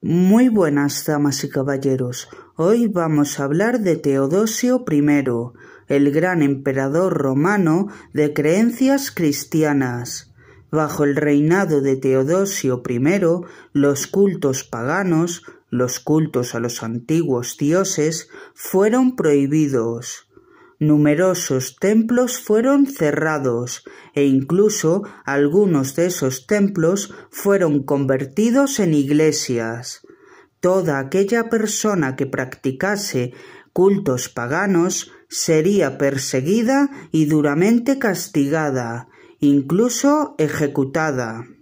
Muy buenas, damas y caballeros. Hoy vamos a hablar de Teodosio I, el gran emperador romano de creencias cristianas. Bajo el reinado de Teodosio I, los cultos paganos, los cultos a los antiguos dioses, fueron prohibidos. Numerosos templos fueron cerrados e incluso algunos de esos templos fueron convertidos en iglesias. Toda aquella persona que practicase cultos paganos sería perseguida y duramente castigada, incluso ejecutada.